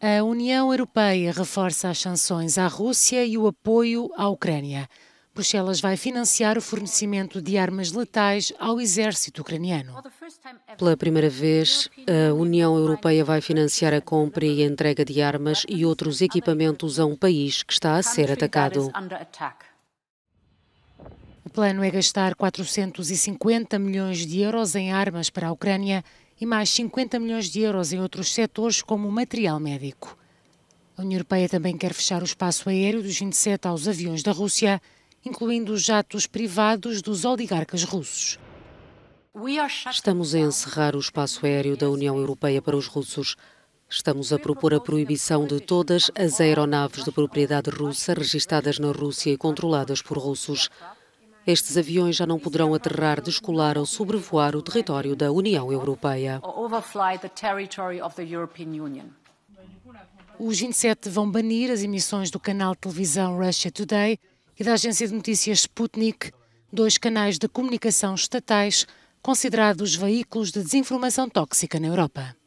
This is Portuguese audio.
A União Europeia reforça as sanções à Rússia e o apoio à Ucrânia. Bruxelas vai financiar o fornecimento de armas letais ao exército ucraniano. Pela primeira vez, a União Europeia vai financiar a compra e a entrega de armas e outros equipamentos a um país que está a ser atacado. O plano é gastar 450 milhões de euros em armas para a Ucrânia e mais 50 milhões de euros em outros setores, como material médico. A União Europeia também quer fechar o espaço aéreo dos 27 aos aviões da Rússia, incluindo os jatos privados dos oligarcas russos. Estamos a encerrar o espaço aéreo da União Europeia para os russos. Estamos a propor a proibição de todas as aeronaves de propriedade russa registadas na Rússia e controladas por russos estes aviões já não poderão aterrar, descolar ou sobrevoar o território da União Europeia. Os 27 vão banir as emissões do canal de televisão Russia Today e da agência de notícias Sputnik, dois canais de comunicação estatais considerados veículos de desinformação tóxica na Europa.